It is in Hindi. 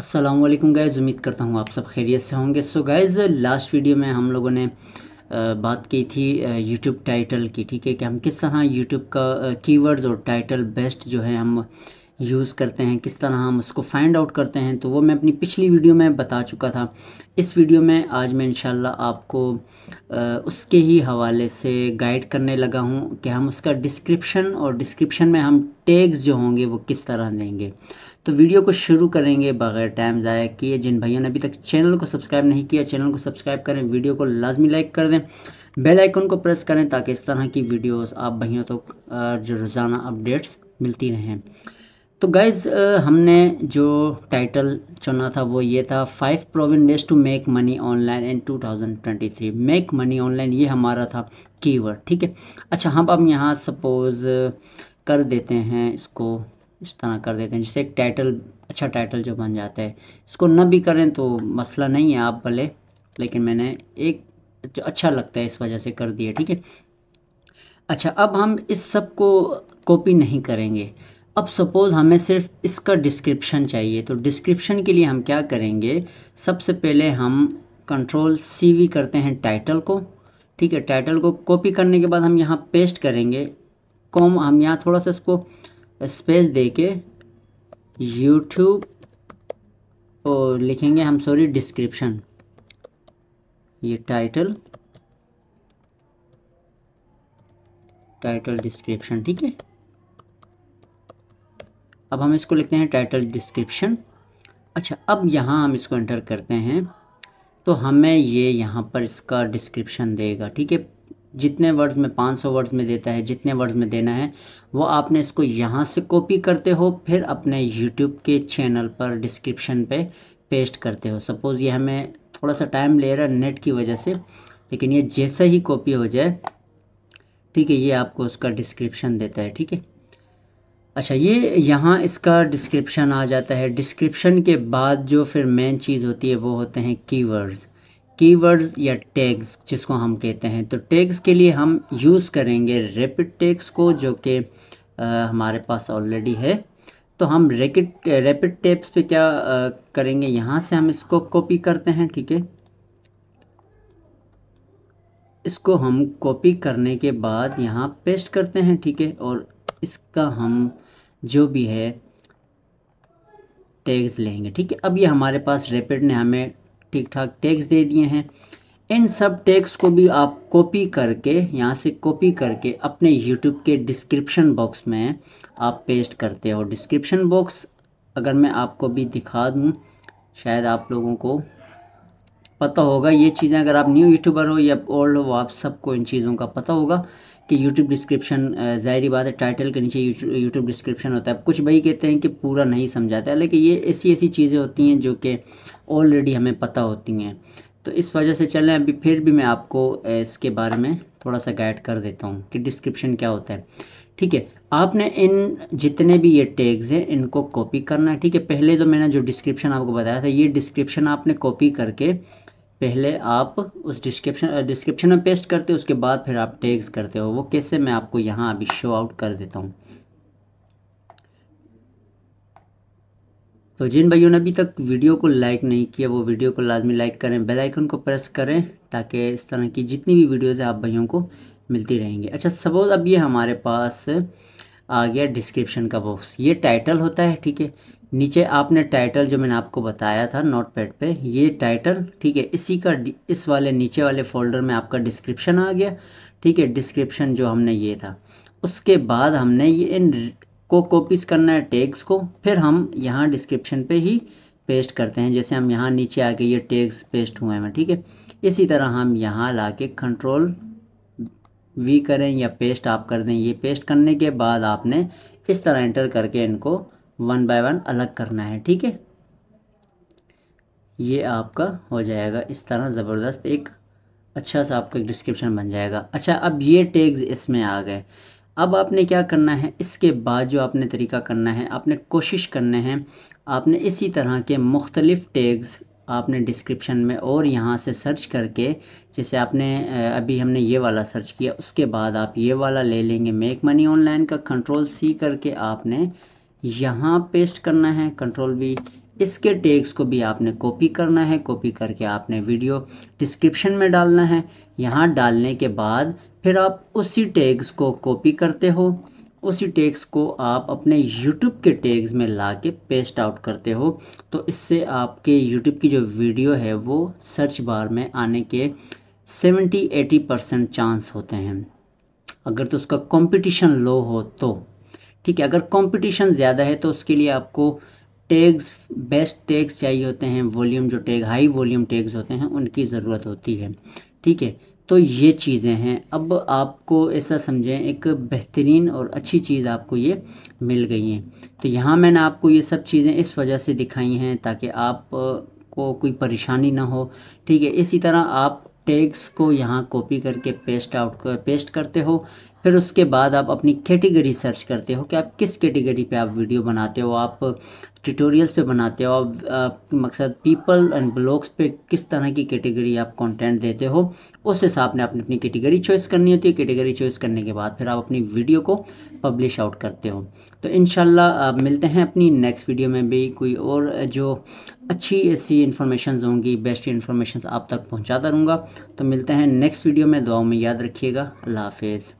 असलम गैज़ उम्मीद करता हूँ आप सब खैरियत से होंगे सो गैज़ लास्ट वीडियो में हम लोगों ने बात की थी यूट्यूब टाइटल की ठीक है कि हम किस तरह यूट्यूब का कीवर्ड्स और टाइटल बेस्ट जो है हम यूज़ करते हैं किस तरह हम उसको फाइंड आउट करते हैं तो वो मैं अपनी पिछली वीडियो में बता चुका था इस वीडियो में आज मैं इंशाल्लाह आपको उसके ही हवाले से गाइड करने लगा हूँ कि हम उसका डिस्क्रिप्शन और डिस्क्रिप्शन में हम टैग्स जो होंगे वो किस तरह देंगे तो वीडियो को शुरू करेंगे बगैर टाइम ज़ाया किए जिन भाइयों ने अभी तक चैनल को सब्सक्राइब नहीं किया चैनल को सब्सक्राइब करें वीडियो को लाजमी लाइक कर दें बेल आइकन को प्रेस करें ताकि इस तरह की वीडियोस आप भाइयों तक तो जो रोज़ाना अपडेट्स मिलती रहें तो गाइज़ हमने जो टाइटल चुना था वो ये था five proven ways to make money online in 2023 make money online ये हमारा था कीवर्ड ठीक है अच्छा हम अब यहाँ सपोज़ कर देते हैं इसको इस तरह कर देते हैं जिससे एक टाइटल अच्छा टाइटल जो बन जाता है इसको न भी करें तो मसला नहीं है आप भले लेकिन मैंने एक जो अच्छा लगता है इस वजह से कर दिया ठीक है अच्छा अब हम इस सब को कॉपी नहीं करेंगे अब सपोज़ हमें सिर्फ इसका डिस्क्रिप्शन चाहिए तो डिस्क्रिप्शन के लिए हम क्या करेंगे सबसे पहले हम कंट्रोल सी वी करते हैं टाइटल को ठीक है टाइटल को कॉपी करने के बाद हम यहाँ पेस्ट करेंगे कॉम हम यहाँ थोड़ा सा इसको स्पेस दे के यूट्यूब और लिखेंगे हम सॉरी डिस्क्रिप्शन ये टाइटल टाइटल डिस्क्रिप्शन ठीक है अब हम इसको लिखते हैं टाइटल डिस्क्रिप्शन अच्छा अब यहाँ हम इसको एंटर करते हैं तो हमें ये यहाँ पर इसका डिस्क्रिप्शन देगा ठीक है जितने वर्ड्स में 500 वर्ड्स में देता है जितने वर्ड्स में देना है वो आपने इसको यहाँ से कॉपी करते हो फिर अपने यूट्यूब के चैनल पर डिस्क्रिप्शन पे पेस्ट करते हो सपोज़ ये हमें थोड़ा सा टाइम ले रहा है नेट की वजह से लेकिन ये जैसा ही कॉपी हो जाए ठीक है ये आपको उसका डिस्क्रिप्शन देता है ठीक है अच्छा ये यहाँ इसका डिस्क्रिप्शन आ जाता है डिस्क्रिप्शन के बाद जो फिर मेन चीज़ होती है वो होते हैं कीवर्ड्स कीवर्ड्स या टैग्स जिसको हम कहते हैं तो टैग्स के लिए हम यूज़ करेंगे रैपिड टैग्स को जो कि हमारे पास ऑलरेडी है तो हम रैकेट रैपिड टैप्स पे क्या आ, करेंगे यहाँ से हम इसको कॉपी करते हैं ठीक है इसको हम कॉपी करने के बाद यहाँ पेस्ट करते हैं ठीक है और इसका हम जो भी है टैग्स लेंगे ठीक है अब ये हमारे पास रेपिड ने हमें ठीक ठाक टैग्स दे दिए हैं इन सब टैग्स को भी आप कॉपी करके यहाँ से कॉपी करके अपने यूट्यूब के डिस्क्रिप्शन बॉक्स में आप पेस्ट करते हो डिस्क्रिप्शन बॉक्स अगर मैं आपको भी दिखा दूँ शायद आप लोगों को पता होगा ये चीज़ें अगर आप न्यू यूट्यूबर हो या ओल्ड हो आप सबको इन चीज़ों का पता होगा कि यूट्यूब डिस्क्रिप्शन ज़ाहरी बात है टाइटल के नीचे यूट्यूब डिस्क्रिप्शन होता है कुछ भाई कहते हैं कि पूरा नहीं समझाता है लेकिन ये ऐसी ऐसी चीज़ें होती हैं जो कि ऑलरेडी हमें पता होती हैं तो इस वजह से चलें अभी फिर भी मैं आपको इसके बारे में थोड़ा सा गाइड कर देता हूँ कि डिस्क्रिप्शन क्या होता है ठीक है आपने इन जितने भी ये टैग्स हैं इनको कॉपी करना है ठीक है पहले तो मैंने जो डिस्क्रिप्शन आपको बताया था ये डिस्क्रिप्शन आपने कॉपी करके पहले आप उस डिस्क्रिप्शन डिस्क्रिप्शन में पेस्ट करते हो उसके बाद फिर आप टैग्स करते हो वो कैसे मैं आपको यहाँ अभी शो आउट कर देता हूँ तो जिन भाइयों ने अभी तक वीडियो को लाइक नहीं किया वो वीडियो को लाजमी लाइक करें बेल आइकन को प्रेस करें ताकि इस तरह की जितनी भी वीडियोज़ हैं आप भाइयों को मिलती रहेंगी अच्छा सपोज़ अब ये हमारे पास आ गया डिस्क्रिप्शन का बॉक्स ये टाइटल होता है ठीक है नीचे आपने टाइटल जो मैंने आपको बताया था नोट पैड पे ये टाइटल ठीक है इसी का इस वाले नीचे वाले फोल्डर में आपका डिस्क्रिप्शन आ गया ठीक है डिस्क्रिप्शन जो हमने ये था उसके बाद हमने ये इन को कॉपीज करना है टैग्स को फिर हम यहाँ डिस्क्रिप्शन पे ही पेस्ट करते हैं जैसे हम यहाँ नीचे आके ये टैग्स पेस्ट हुए हैं ठीक है इसी तरह हम यहाँ ला के कंट्रोल वी करें या पेस्ट आप कर दें ये पेस्ट करने के बाद आपने इस तरह एंटर करके इनको वन बाय वन अलग करना है ठीक है ये आपका हो जाएगा इस तरह ज़बरदस्त एक अच्छा सा आपका एक डिस्क्रिप्शन बन जाएगा अच्छा अब ये टैग्स इसमें आ गए अब आपने क्या करना है इसके बाद जो आपने तरीका करना है आपने कोशिश करने हैं आपने इसी तरह के मुख्तलिफ़ टैग्स आपने डिस्क्रिप्शन में और यहाँ से सर्च करके जैसे आपने अभी हमने ये वाला सर्च किया उसके बाद आप ये वाला ले लेंगे मेक मनी ऑनलाइन का कंट्रोल सी करके आपने यहाँ पेस्ट करना है कंट्रोल वी इसके टेक्स को भी आपने कॉपी करना है कॉपी करके आपने वीडियो डिस्क्रिप्शन में डालना है यहाँ डालने के बाद फिर आप उसी टेक्स को कॉपी करते हो उसी टेक्स को आप अपने यूट्यूब के टेक्स में ला के पेस्ट आउट करते हो तो इससे आपके यूट्यूब की जो वीडियो है वो सर्च बार में आने के सेवेंटी एटी परसेंट चांस होते हैं अगर तो उसका कंपटीशन लो हो तो ठीक है अगर कंपटीशन ज़्यादा है तो उसके लिए आपको टैग्स बेस्ट टैग्स चाहिए होते हैं वॉल्यूम जो टैग हाई वॉल्यूम टैग्स होते हैं उनकी ज़रूरत होती है ठीक है तो ये चीज़ें हैं अब आपको ऐसा समझें एक बेहतरीन और अच्छी चीज़ आपको ये मिल गई हैं तो यहाँ मैंने आपको ये सब चीज़ें इस वजह से दिखाई हैं ताकि आप को कोई परेशानी ना हो ठीक है इसी तरह आप टैग्स को यहाँ कॉपी करके पेस्ट आउट कर पेस्ट करते हो फिर उसके बाद आप अपनी कैटेगरी सर्च करते हो कि आप किस कैटेगरी पे आप वीडियो बनाते हो आप ट्यूटोरियल्स uh, पे बनाते हो आप, आप uh, मकसद पीपल एंड ब्लॉग्स पे किस तरह की कैटेगरी आप कंटेंट देते हो उस हिसाब ने आपने अपनी कैटेगरी चॉइस करनी होती है कैटेगरी चॉइस करने के बाद फिर आप अपनी वीडियो को पब्लिश आउट करते हो तो इन uh, मिलते हैं अपनी नेक्स्ट वीडियो में भी कोई और जो अच्छी ऐसी इन्फॉर्मेशन होंगी बेस्ट इन्फॉर्मेशन आप तक पहुँचाता रहूँगा तो मिलते हैं नेक्स्ट वीडियो में दुआओं में याद रखिएगा अल्लाह हाफिज़